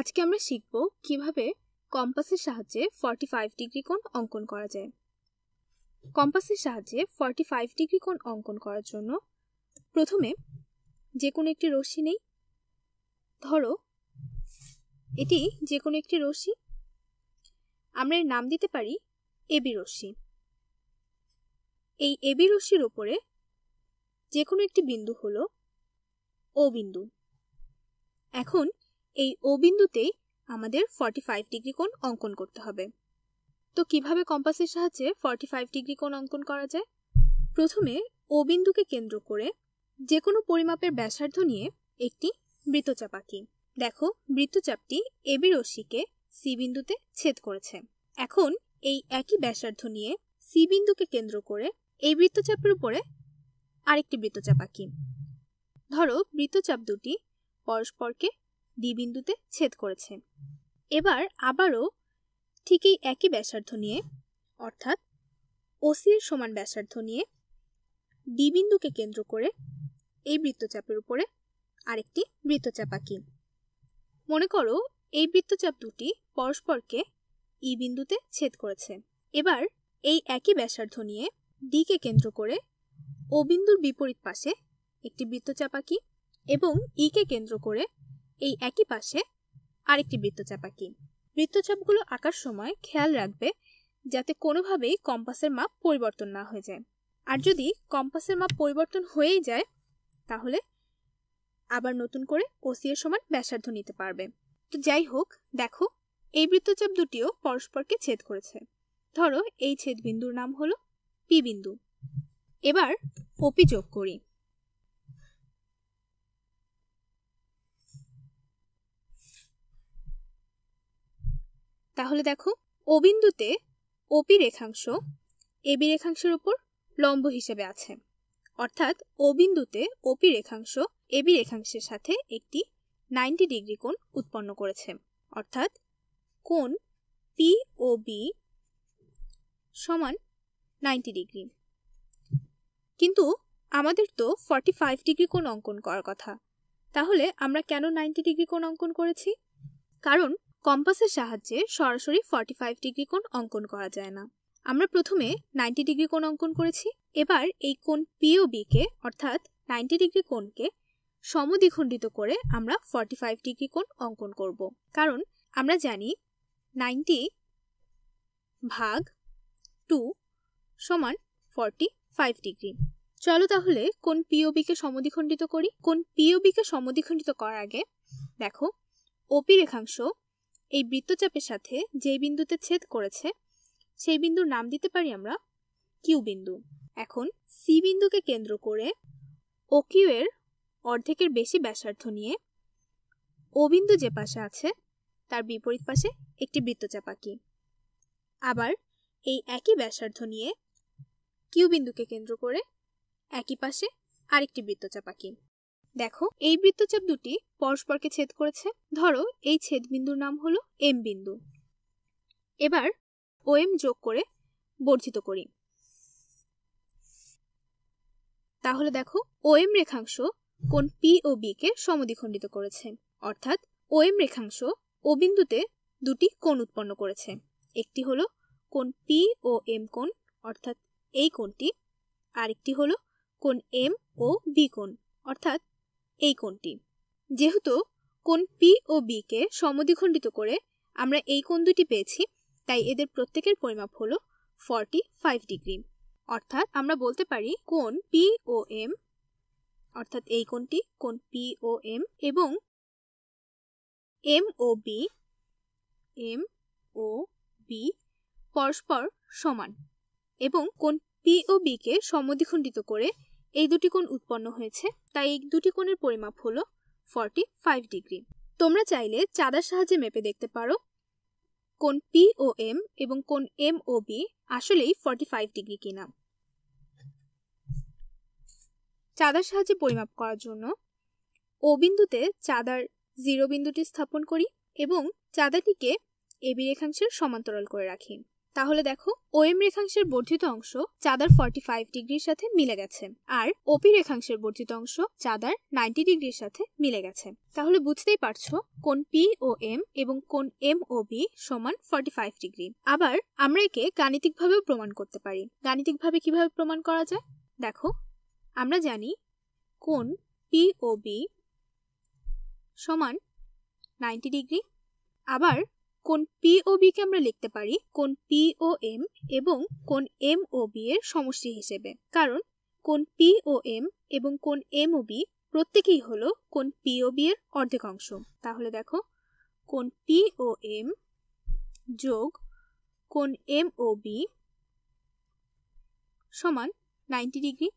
আজকে আমরা শিখব কিভাবে কম্পাসের সাহায্যে ফাইভ ডিগ্রি কোণ অঙ্কন করা যায় কম্পাসের সাহায্যে ফাইভ ডিগ্রি কোণ অঙ্কন করার জন্য প্রথমে যে কোনো একটি রশ্মি নেই ধরো এটি যে কোনো একটি রশ্মি আমরা এর নাম দিতে পারি এবি রশ্মি এই এবি রশ্মির ওপরে যে কোনো একটি বিন্দু হলো ও বিন্দু এখন এই ও বিন্দুতেই আমাদের ফাইভ ডিগ্রি কোণ অঙ্কন করতে হবে তো কিভাবে কম্পাসের সাহায্যে ফর্টি ফাইভ ডিগ্রি কোণ অঙ্কন করা যায় প্রথমে ও বিন্দুকে কেন্দ্র করে যে কোনো পরিমাপের ব্যাসার্ধ নিয়ে একটি বৃত্তচাপ আঁকি দেখো বৃত্তচাপটি এবি রশ্মিকে সি বিন্দুতে ছেদ করেছে এখন এই একই ব্যাসার্ধ নিয়ে সি বিন্দুকে কেন্দ্র করে এই বৃত্তচাপের উপরে আরেকটি বৃত্তচাপ আঁকি ধরো বৃত্তচাপ দুটি পরস্পরকে ডি বিন্দুতে ছেদ করেছে এবার আবারও ঠিক এই একই ব্যাসার্ধ নিয়ে অর্থাৎ ওসির সমান ব্যাসার্ধ নিয়ে ডি বিন্দুকে কেন্দ্র করে এই বৃত্তচাপের উপরে আরেকটি বৃত্তচাপ আঁকি মনে করো এই বৃত্তচাপ দুটি পরস্পরকে ই e বিন্দুতে ছেদ করেছে এবার এই একই ব্যাসার্ধ নিয়ে ডিকে কেন্দ্র করে ও বিন্দুর বিপরীত পাশে একটি বৃত্তচাপ আঁকি এবং ইকে e কেন্দ্র করে এই একই পাশে আরেকটি বৃত্তচাপ আঁকি বৃত্তচাপগুলো আঁকার সময় খেয়াল রাখবে যাতে কোনোভাবেই কম্পাসের মাপ পরিবর্তন না হয়ে যায় আর যদি কম্পাসের মাপ পরিবর্তন হয়েই যায় তাহলে আবার নতুন করে এর সমান ব্যাসার্ধ নিতে পারবে তো যাই হোক দেখো এই বৃত্তচাপ দুটিও পরস্পরকে ছেদ করেছে ধরো এই ছেদ বিন্দুর নাম হলো পি বিন্দু এবার ওপি যোগ করি তাহলে দেখো ও বিন্দুতে ওপি রেখাংশ এবি রেখাংশের উপর লম্ব হিসেবে আছে অর্থাৎ ও বিন্দুতে ওপি রেখাংশ এবি রেখাংশের সাথে একটি নাইনটি ডিগ্রি কোণ উৎপন্ন করেছে অর্থাৎ কোণ পি ও বি সমান নাইনটি ডিগ্রি কিন্তু আমাদের তো ফর্টি ফাইভ ডিগ্রি কোণ অঙ্কন করার কথা তাহলে আমরা কেন নাইনটি ডিগ্রি কোণ অঙ্কন করেছি কারণ কম্পাসের সাহায্যে সরাসরি ফর্টি ফাইভ ডিগ্রি কোণ অঙ্কন করা যায় না আমরা প্রথমে নাইনটি ডিগ্রি কোণ অঙ্কন করেছি এবার এই কোণ পিওবিকে অর্থাৎ নাইনটি ডিগ্রি কোণকে সমদ্বিখণ্ডিত করে আমরা ফর্টি ফাইভ ডিগ্রি কোণ অঙ্কন করব কারণ আমরা জানি নাইনটি ভাগ টু সমান ফর্টি ফাইভ ডিগ্রি চলো তাহলে কোন পিওবিকে সমদ্বিখণ্ডিত করি কোন পিওবিকে সমদ্বিখণ্ডিত করার আগে দেখো ওপি রেখাংশ এই বৃত্তচাপের সাথে যে বিন্দুতে ছেদ করেছে সেই বিন্দুর নাম দিতে পারি আমরা কিউ বিন্দু এখন সি বিন্দুকে কেন্দ্র করে ও কিউ এর অর্ধেকের বেশি ব্যাসার্ধ নিয়ে ও বিন্দু যে পাশে আছে তার বিপরীত পাশে একটি বৃত্তচাপ আঁকি আবার এই একই ব্যাসার্ধ নিয়ে কিউ বিন্দুকে কেন্দ্র করে একই পাশে আরেকটি বৃত্তচাপ আঁকি দেখো এই বৃত্তচাপ দুটি পরস্পরকে ছেদ করেছে ধরো এই ছেদ বিন্দুর নাম হলো এম বিন্দু এবার ও এম যোগ করে বর্ধিত করি তাহলে দেখো ও এম রেখাংশ কোন পি ও বি কে সমদ্বিখণ্ডিত করেছে অর্থাৎ ও এম রেখাংশ ও বিন্দুতে দুটি কোণ উৎপন্ন করেছে একটি হলো কোন পি ও এম কোণ অর্থাৎ এই কোণটি আরেকটি হলো কোন এম ও বি কোণ অর্থাৎ এই কোণটি যেহেতু কোণ পি ও বি কে সমদ্বিখণ্ডিত করে আমরা এই কোণ দুটি পেয়েছি তাই এদের প্রত্যেকের পরিমাপ হলো ফর্টি ফাইভ ডিগ্রি অর্থাৎ আমরা বলতে পারি কোণ পি ও এম অর্থাৎ এই কোণটি কোণ পি ও এম এবং M O B M O B পরস্পর সমান এবং কোণ পি ও কে সমদ্বিখণ্ডিত করে এই দুটি কোণ উৎপন্ন হয়েছে তাই এই দুটি কোণের পরিমাপ হলো ফর্টি ফাইভ ডিগ্রি তোমরা চাইলে চাঁদার সাহায্যে মেপে দেখতে পারো কোন পি ও এম এবং কোন এম ও বি আসলেই ফর্টি ফাইভ ডিগ্রি কিনা চাঁদার সাহায্যে পরিমাপ করার জন্য ও বিন্দুতে চাঁদার জিরো বিন্দুটি স্থাপন করি এবং চাঁদাটিকে এবি রেখাংশের সমান্তরাল করে রাখি তাহলে দেখো ওএম রেখাংশের বর্ধিত অংশ চাঁদার ফর্টি ফাইভ ডিগ্রির সাথে মিলে গেছে আর ওপি রেখাংশের বর্ধিত অংশ চাঁদার নাইনটি ডিগ্রির সাথে মিলে গেছে তাহলে বুঝতেই পারছো কোন পি ও এম এবং কোন এম ও বি সমান ফর্টি ফাইভ ডিগ্রি আবার আমরা একে গাণিতিকভাবেও প্রমাণ করতে পারি গাণিতিকভাবে কিভাবে প্রমাণ করা যায় দেখো আমরা জানি কোন পি ও বি সমান নাইনটি ডিগ্রি আবার কোন পিওবি কে আমরা লিখতে পারি কোন পিওএম এম এবং কোন এম ও বি এর সমষ্টি হিসেবে কারণ কোন পিওএম এম এবং কোন এম ও বি প্রত্যেকেই হলো কোন পিওবি এর অর্ধেক অংশ তাহলে দেখো কোন পিওএম এম যোগ কোন এম ও বি সমান নাইনটি ডিগ্রি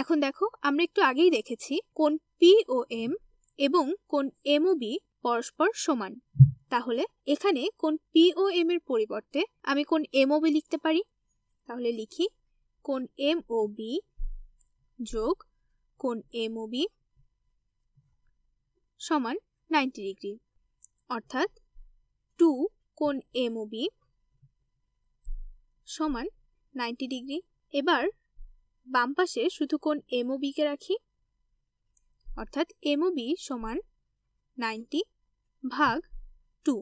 এখন দেখো আমরা একটু আগেই দেখেছি কোন পিওএম এম এবং কোন এম ও বি পরস্পর সমান তাহলে এখানে কোন পি ও এম এর পরিবর্তে আমি কোন এমওবি লিখতে পারি তাহলে লিখি কোন এমওবি যোগ কোন এমওবি সমান নাইনটি ডিগ্রি অর্থাৎ টু কোন এমওবি সমান নাইনটি ডিগ্রি এবার বাম পাশে শুধু কোন এমওবিকে রাখি অর্থাৎ এমওবি সমান নাইনটি ভাগ টু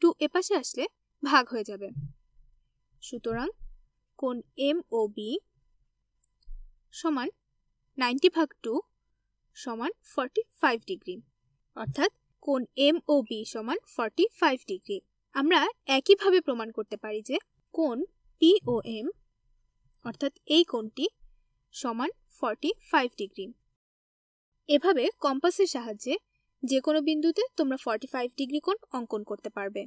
টু এপাশে আসলে ভাগ হয়ে যাবে সুতরাং কোন এম ও বি সমান নাইনটি ভাগ টু সমান ফর্টি ফাইভ ডিগ্রি অর্থাৎ কোন এম ও বি সমান ফর্টি ফাইভ ডিগ্রি আমরা একইভাবে প্রমাণ করতে পারি যে কোন পি ও এম অর্থাৎ এই কোণটি সমান ফর্টি ফাইভ ডিগ্রি এভাবে কম্পাসের সাহায্যে যে কোনো বিন্দুতে তোমরা 45 ডিগ্রি কোণ অঙ্কন করতে পারবে